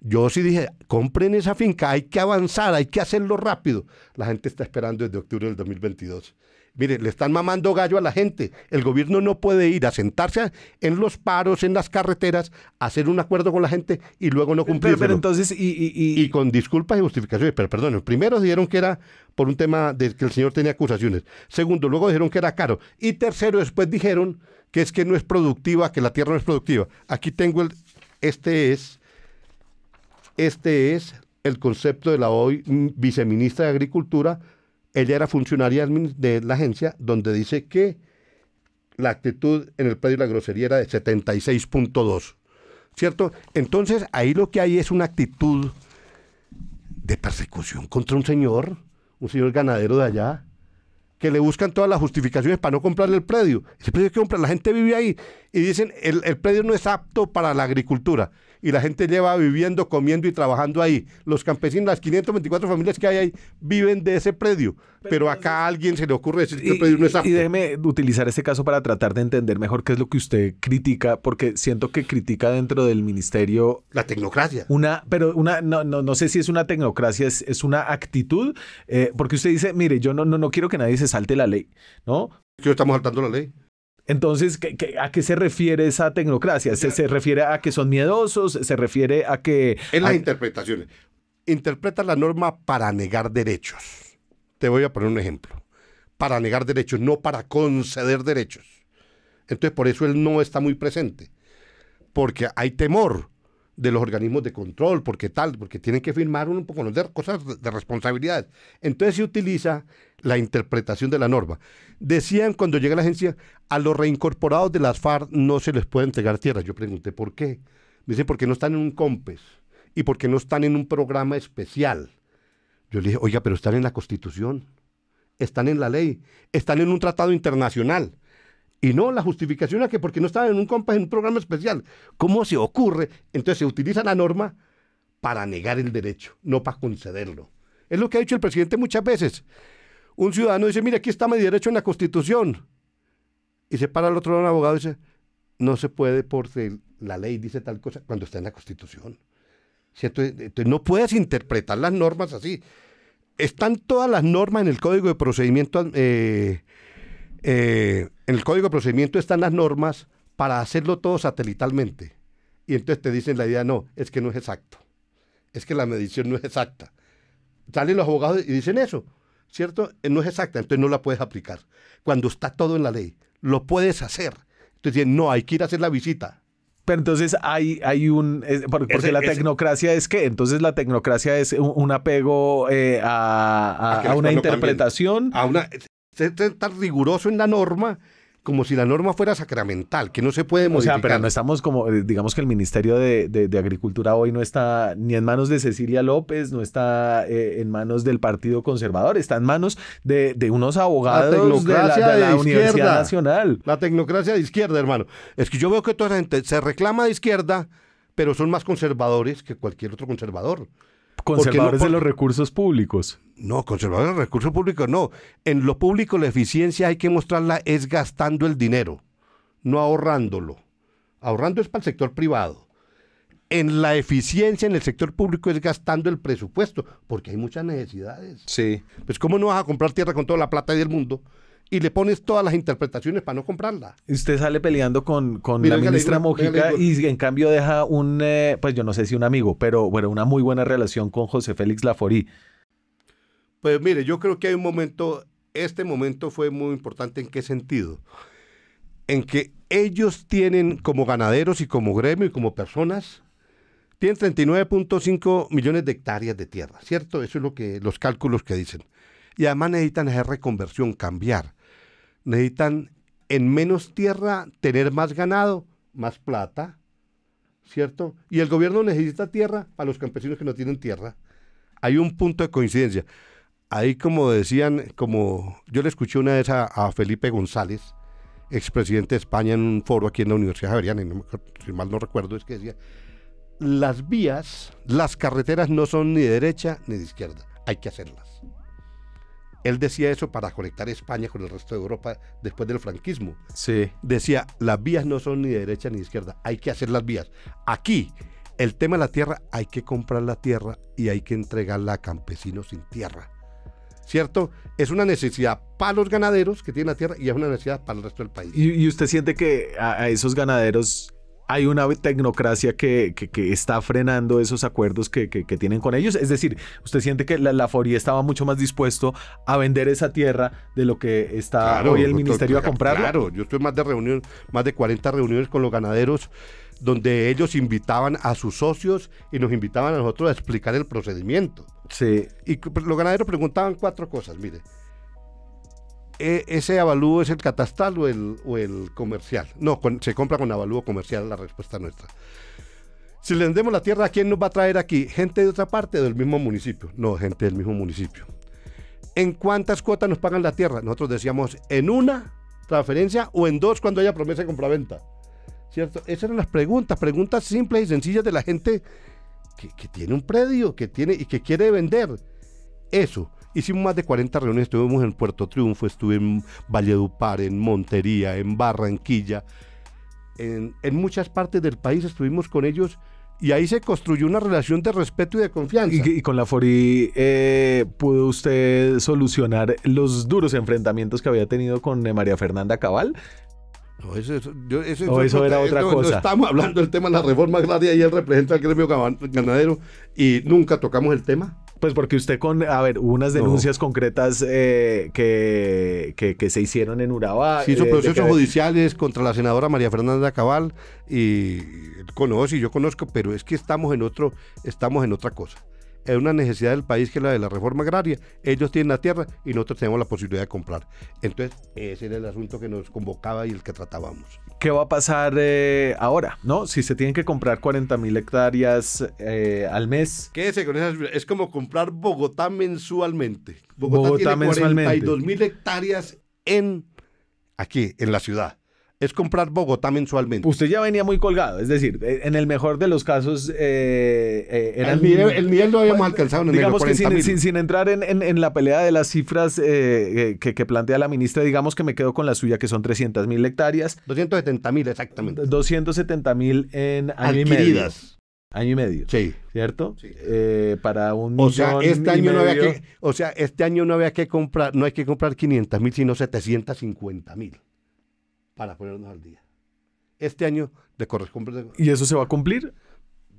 Yo sí dije, compren esa finca, hay que avanzar, hay que hacerlo rápido. La gente está esperando desde octubre del 2022. Mire, le están mamando gallo a la gente. El gobierno no puede ir a sentarse en los paros, en las carreteras, hacer un acuerdo con la gente y luego no cumplir. Pero, entonces, y, y, con disculpas y justificaciones. Pero perdón, primero dijeron que era por un tema de que el señor tenía acusaciones. Segundo, luego dijeron que era caro. Y tercero, después dijeron que es que no es productiva, que la tierra no es productiva. Aquí tengo el, este es, este es el concepto de la hoy viceministra de Agricultura. Ella era funcionaria de la agencia, donde dice que la actitud en el predio de la grosería era de 76.2, ¿cierto? Entonces, ahí lo que hay es una actitud de persecución contra un señor, un señor ganadero de allá, que le buscan todas las justificaciones para no comprarle el predio. El predio que compra, la gente vive ahí y dicen, el, el predio no es apto para la agricultura y la gente lleva viviendo, comiendo y trabajando ahí. Los campesinos, las 524 familias que hay ahí, viven de ese predio. Pero, acá a alguien se le ocurre decir que el predio no es apto. Y déjeme utilizar este caso para tratar de entender mejor qué es lo que usted critica, porque siento que critica dentro del ministerio. La tecnocracia. Una, pero una, no, no, sé si es una tecnocracia, es, es una actitud, eh, porque usted dice, mire, yo no, no, no quiero que nadie se salte la ley, ¿no? Que estamos saltando la ley. Entonces, a qué se refiere esa tecnocracia? ¿Se, refiere a que son miedosos? ¿Se refiere a que...? En las interpretaciones. Interpreta la norma para negar derechos. Te voy a poner un ejemplo. Para negar derechos, no para conceder derechos. Entonces, por eso él no está muy presente. Porque hay temor de los organismos de control, porque tal, porque tienen que firmar un poco de cosas de responsabilidades. Entonces se utiliza la interpretación de la norma. Decían cuando llega la agencia, a los reincorporados de las FARC no se les puede entregar tierra. Yo pregunté, ¿por qué? Me dice porque no están en un COMPES y porque no están en un programa especial. Yo le dije, oiga, pero están en la Constitución, están en la ley, están en un tratado internacional. Y no, la justificación es que porque no estaba en un compás, en un programa especial. ¿Cómo se ocurre? Entonces se utiliza la norma para negar el derecho, no para concederlo. Es lo que ha dicho el presidente muchas veces. Un ciudadano dice, mira, aquí está mi derecho en la Constitución. Y se para al otro lado un abogado y dice, no se puede porque la ley dice tal cosa cuando está en la Constitución. ¿Cierto? Entonces no puedes interpretar las normas así. Están todas las normas en el Código de Procedimiento eh, eh, en el código de procedimiento están las normas para hacerlo todo satelitalmente. Y entonces te dicen la idea, no, es que no es exacto. Es que la medición no es exacta. Salen los abogados y dicen eso, ¿cierto? Eh, no es exacta, entonces no la puedes aplicar. Cuando está todo en la ley, lo puedes hacer. Entonces no, hay que ir a hacer la visita. Pero entonces hay, hay un... Eh, porque la tecnocracia es qué? Entonces la tecnocracia es un, apego a, una interpretación. a una, usted tan riguroso en la norma como si la norma fuera sacramental, que no se puede modificar. O sea, pero no estamos como, eh, digamos que el Ministerio de, Agricultura hoy no está ni en manos de Cecilia López, no está eh, en manos del Partido Conservador, está en manos de, unos abogados de la, la Universidad Nacional. La tecnocracia de izquierda, hermano. Es que yo veo que toda la gente se reclama de izquierda, pero son más conservadores que cualquier otro conservador. Conservadores de los recursos públicos. No, conservadores de los recursos públicos no. En lo público la eficiencia hay que mostrarla es gastando el dinero, no ahorrándolo. Ahorrando es para el sector privado. En la eficiencia en el sector público es gastando el presupuesto, porque hay muchas necesidades. Sí. Pues ¿cómo no vas a comprar tierra con toda la plata del mundo? y le pones todas las interpretaciones para no comprarla. Usted sale peleando con, con la ministra y en cambio deja un, eh, pues yo no sé si un amigo, pero bueno, una muy buena relación con José Félix Laforí. Pues mire, yo creo que hay un momento, este momento fue muy importante en qué sentido. En que ellos tienen como ganaderos y como gremio y como personas, tienen 39.5 millones de hectáreas de tierra, ¿cierto? Eso es lo que los cálculos que dicen. Y además necesitan hacer reconversión, cambiar necesitan en menos tierra tener más ganado, más plata, ¿cierto? Y el gobierno necesita tierra para los campesinos que no tienen tierra. Hay un punto de coincidencia. Ahí como decían, como yo le escuché una vez a, Felipe González, expresidente de España, en un foro aquí en la Universidad de y si mal no recuerdo, es que decía, las vías, las carreteras no son ni de derecha ni de izquierda, hay que hacerlas. Él decía eso para conectar España con el resto de Europa después del franquismo. Sí. Decía, las vías no son ni derecha ni izquierda, hay que hacer las vías. Aquí, el tema de la tierra, hay que comprar la tierra y hay que entregarla a campesinos sin tierra. ¿cierto? Es una necesidad para los ganaderos que tienen la tierra y es una necesidad para el resto del país. ¿Y, usted siente que a, esos ganaderos hay una tecnocracia que, está frenando esos acuerdos que, tienen con ellos. Es decir, usted siente que la, la estaba mucho más dispuesto a vender esa tierra de lo que está hoy el ministerio a comprar. Claro, yo estoy más de reunión, más de 40 reuniones con los ganaderos donde ellos invitaban a sus socios y nos invitaban a nosotros a explicar el procedimiento. Sí. Y pues, los ganaderos preguntaban cuatro cosas, mire, e, ese avalúo es el catastral o el, comercial. No, se compra con avalúo comercial la respuesta nuestra. Si le vendemos la tierra, quién nos va a traer aquí? Gente de otra parte del mismo municipio. No, gente del mismo municipio. ¿En cuántas cuotas nos pagan la tierra? Nosotros decíamos en una transferencia o en dos cuando haya promesa de compraventa. ¿Cierto? Esas eran las preguntas, preguntas simples y sencillas de la gente que, que tiene un predio, que tiene y que quiere vender. Eso. Hicimos más de 40 reuniones, estuvimos en Puerto Triunfo, estuve en Valledupar, en Montería, en Barranquilla, en, en muchas partes del país estuvimos con ellos y ahí se construyó una relación de respeto y de confianza. Y, con la FORI eh, pudo usted solucionar los duros enfrentamientos que había tenido con eh, María Fernanda Cabal. No, eso, yo, era otra cosa. estamos hablando del tema de la reforma agraria y él representa al gremio ganadero y nunca tocamos el tema. Pues porque usted con, a ver, hubo unas denuncias concretas eh, que, que, se hicieron en Urabá. Sí, hizo eh, procesos judiciales contra la senadora María Fernanda Cabal y conoce y yo conozco, pero es que estamos en otro, estamos en otra cosa es una necesidad del país que es la de la reforma agraria. Ellos tienen la tierra y nosotros tenemos la posibilidad de comprar. Entonces, ese era el asunto que nos convocaba y el que tratábamos. ¿Qué va a pasar eh, ahora? ¿No? Si se tienen que comprar 40 mil hectáreas eh, al mes. ¿Qué con esas. Es como comprar Bogotá mensualmente. Bogotá, tiene 42 mil hectáreas en aquí, en la ciudad es comprar Bogotá mensualmente. Usted ya venía muy colgado, es decir, eh, en el mejor de los casos eh, eh, el, nivel, el, lo habíamos pues, alcanzado en Digamos que sin, entrar en, la pelea de las cifras que, plantea la ministra, digamos que me quedo con la suya, que son 300 mil hectáreas. 270 mil exactamente. 270 mil en año medio. Año y medio. Sí. ¿Cierto? para un o sea, este año no había que, O sea, este año no había que comprar, no hay que comprar 500 mil, sino 750 mil para ponernos al día. Este año de corresponde... ¿Y eso se va a cumplir?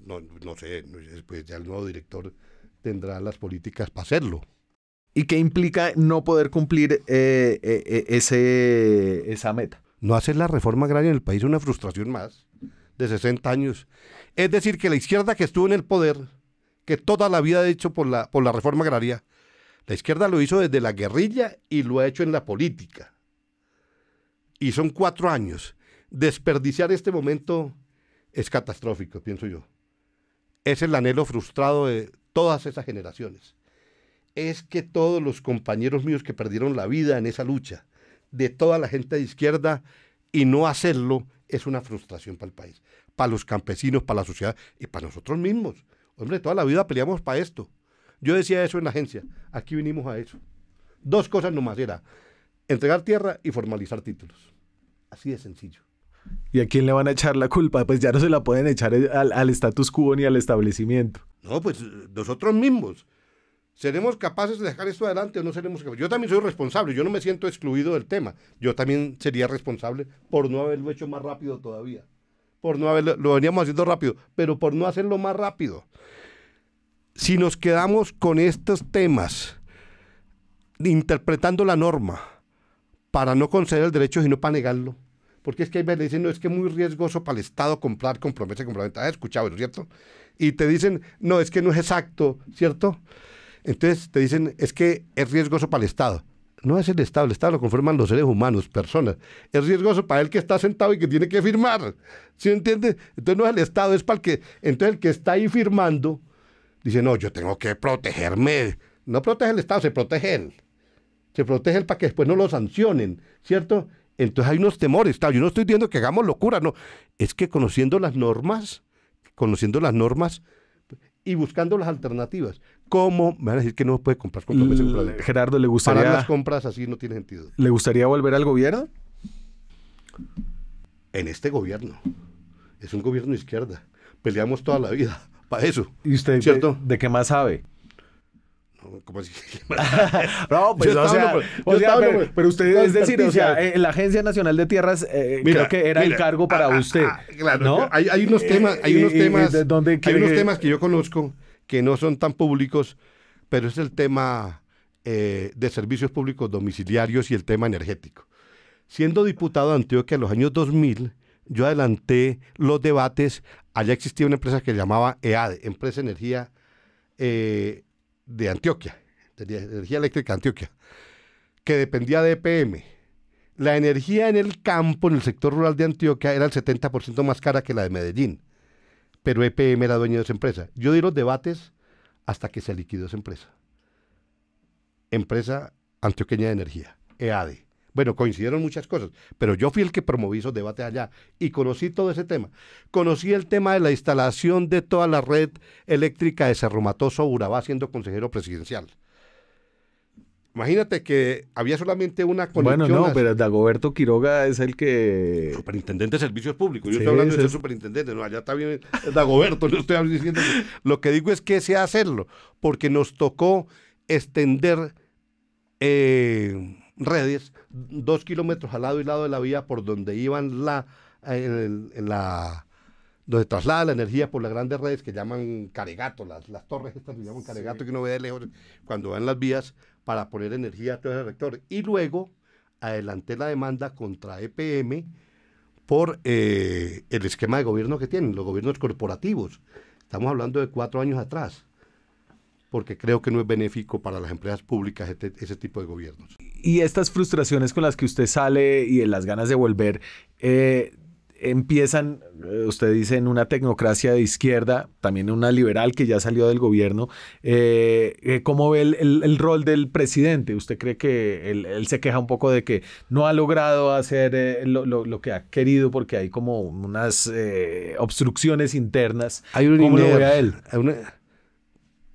No, no sé, pues ya el nuevo director tendrá las políticas para hacerlo. ¿Y qué implica no poder cumplir eh, eh, eh, ese, esa meta? No hacer la reforma agraria en el país una frustración más de 60 años. Es decir, que la izquierda que estuvo en el poder, que toda la vida ha hecho por la, por la reforma agraria, la izquierda lo hizo desde la guerrilla y lo ha hecho en la política y son cuatro años. Desperdiciar este momento es catastrófico, pienso yo. Es el anhelo frustrado de todas esas generaciones. Es que todos los compañeros míos que perdieron la vida en esa lucha, de toda la gente de izquierda, y no hacerlo es una frustración para el país, para los campesinos, para la sociedad y para nosotros mismos. Hombre, toda la vida peleamos para esto. Yo decía eso en la agencia, aquí vinimos a eso. Dos cosas nomás, era entregar tierra y formalizar títulos. Así de sencillo. ¿Y a quién le van a echar la culpa? Pues ya no se la pueden echar e-, al, status quo ni al establecimiento. No, pues eh, nosotros mismos. ¿Seremos capaces de dejar esto adelante o no seremos capaces? Yo también soy responsable, yo no me siento excluido del tema. Yo también sería responsable por no haberlo hecho más rápido todavía. Por no haberlo, lo veníamos haciendo rápido, pero por no hacerlo más rápido. Si nos quedamos con estos temas, interpretando la norma, para no conceder el derecho, sino para negarlo. Porque es que hay veces dicen, no, es que es muy riesgoso para el Estado comprar con promesa y escuchado eso, ¿cierto? Y te dicen, no, es que no es exacto, ¿cierto? Entonces te dicen, es que es riesgoso para el Estado. No es el Estado, el Estado lo conforman los seres humanos, personas. Es riesgoso para el que está sentado y que tiene que firmar. ¿Sí entiende? Entonces no es el Estado, es para el que. Entonces el que está ahí firmando dice, no, yo tengo que protegerme. No protege el Estado, se protege él se protege para que después no lo sancionen, ¿cierto? Entonces hay unos temores, yo no estoy diciendo que hagamos locura, no, es que conociendo las normas, conociendo las normas y buscando las alternativas. ¿Cómo me van a decir que no puede comprar con Gerardo, ¿le gustaría... Parar las compras así no tiene sentido. ¿Le gustaría volver al gobierno? En este gobierno. Es un gobierno de izquierda. Peleamos toda la vida para eso. ¿Y usted ¿cierto? De, de qué más sabe? no, pues, o pero, ustedes es decir, eh, la Agencia Nacional de Tierras eh, creo que era el cargo para ah, ah, usted. Ah, hay, unos eh, temas, hay unos temas, que yo conozco que no son tan públicos, pero es el tema de servicios públicos domiciliarios y el tema energético. Siendo diputado de Antioquia en los años 2000, yo adelanté los debates. Allá existía una empresa que se llamaba EADE, Empresa Energía eh, de Antioquia, de Energía Eléctrica de Antioquia, que dependía de EPM. La energía en el campo, en el sector rural de Antioquia, era el 70% más cara que la de Medellín, pero EPM era dueño de esa empresa. Yo di los debates hasta que se liquidó esa empresa. Empresa Antioqueña de Energía, EADE. Bueno, coincidieron muchas cosas, pero yo fui el que promoví esos debates allá y conocí todo ese tema. Conocí el tema de la instalación de toda la red eléctrica de Cerro Matoso Urabá siendo consejero presidencial. Imagínate que había solamente una conexión. Bueno, no, pero Dagoberto Quiroga es el que. Superintendente de Servicios Públicos. Yo estoy hablando de ser superintendente. No, allá está bien Dagoberto. no estoy diciendo. Lo que digo es que sea hacerlo, porque nos tocó extender eh, redes dos kilómetros al lado y lado de la vía por donde iban la, la donde traslada la energía por las grandes redes que llaman caregato, las, las torres estas que llaman caregato que uno ve de lejos cuando van las vías para poner energía a todo el rector Y luego adelanté la demanda contra EPM por eh, el esquema de gobierno que tienen, los gobiernos corporativos. Estamos hablando de cuatro años atrás porque creo que no es benéfico para las empresas públicas este, ese tipo de gobiernos. Y estas frustraciones con las que usted sale y las ganas de volver, eh, empiezan, eh, usted dice, en una tecnocracia de izquierda, también una liberal que ya salió del gobierno. Eh, ¿Cómo ve el, rol del presidente? ¿Usted cree que él, se queja un poco de que no ha logrado hacer lo, que ha querido porque hay como unas obstrucciones internas? Hay un ¿Cómo él?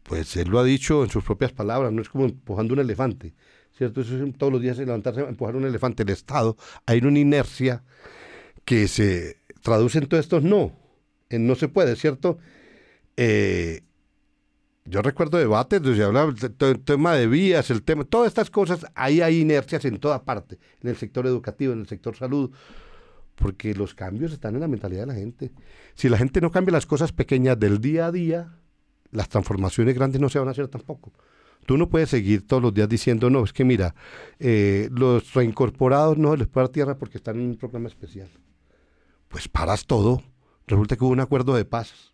pues él lo ha dicho en sus propias palabras, no es como empujando un elefante, ¿cierto? Eso es todos los días levantarse, empujar un elefante. El Estado, hay una inercia que se traduce en todos esto, no, no se puede, ¿cierto? Eh, yo recuerdo debates, se hablaba el tema de vías, el tema, todas estas cosas, ahí hay inercias en toda parte, en el sector educativo, en el sector salud, porque los cambios están en la mentalidad de la gente. Si la gente no cambia las cosas pequeñas del día a día, las transformaciones grandes no se van a hacer tampoco. Tú no puedes seguir todos los días diciendo, no, es que mira, eh, los reincorporados no se les puede dar tierra porque están en un programa especial. Pues paras todo. Resulta que hubo un acuerdo de paz.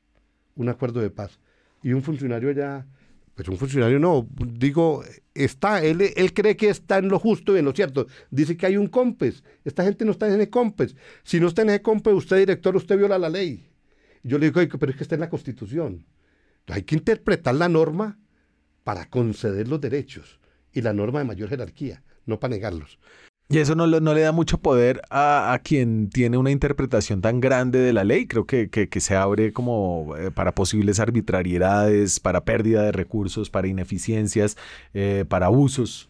Un acuerdo de paz. Y un funcionario ya, pues un funcionario no, digo, está, él, él cree que está en lo justo y en lo cierto. Dice que hay un COMPES. Esta gente no está en ese COMPES. Si no está en ese COMPES, usted director, usted viola la ley. Yo le digo, pero es que está en la Constitución hay que interpretar la norma para conceder los derechos y la norma de mayor jerarquía, no para negarlos. Y eso no, le da mucho poder a, quien tiene una interpretación tan grande de la ley. Creo que, se abre como eh, para posibles arbitrariedades, para pérdida de recursos, para ineficiencias, eh, para abusos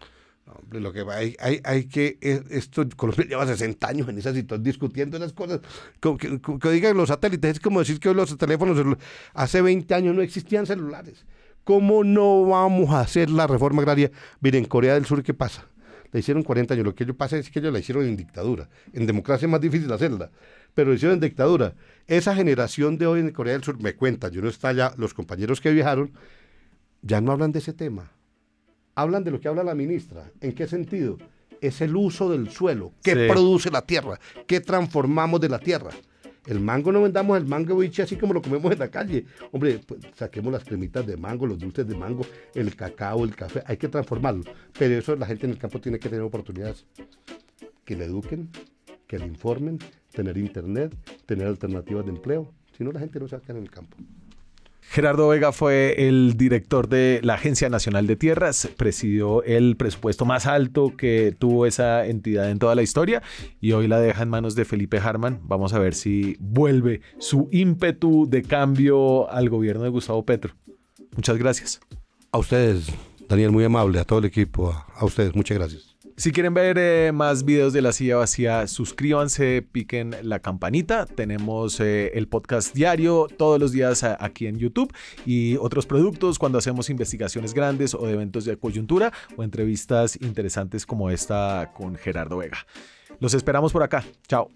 lo que hay, que, eh, esto, Colombia lleva 60 años en esa situación discutiendo las cosas, que, que, digan los satélites, es como decir que los teléfonos, hace 20 años no existían celulares. ¿Cómo no vamos a hacer la reforma agraria? Miren, Corea del Sur, ¿qué pasa? le hicieron 40 años, lo que ellos pasa es que ellos la hicieron en dictadura, en democracia es más difícil hacerla, pero lo hicieron en dictadura. Esa generación de hoy en Corea del Sur, me cuenta yo no está allá, los compañeros que viajaron, ya no hablan de ese tema hablan de lo que habla la ministra. ¿En qué sentido? Es el uso del suelo. ¿Qué produce la tierra? ¿Qué transformamos de la tierra? El mango no vendamos el mango biche así como lo comemos en la calle. Hombre, pues, saquemos las cremitas de mango, los dulces de mango, el cacao, el café. Hay que transformarlo. Pero eso la gente en el campo tiene que tener oportunidades. Que le eduquen, que le informen, tener internet, tener alternativas de empleo. Si no, la gente no se va en el campo. Gerardo Vega fue el director de la Agencia Nacional de Tierras, presidió el presupuesto más alto que tuvo esa entidad en toda la historia y hoy la deja en manos de Felipe Harman. Vamos a ver si vuelve su ímpetu de cambio al gobierno de Gustavo Petro. Muchas gracias. A ustedes, Daniel, muy amable, a todo el equipo, a ustedes, muchas gracias. Si quieren ver eh, más videos de la silla vacía, suscríbanse, piquen la campanita. Tenemos eh, el podcast diario todos los días eh, aquí en YouTube y otros productos cuando hacemos investigaciones grandes o eventos de coyuntura o entrevistas interesantes como esta con Gerardo Vega. Los esperamos por acá. Chao.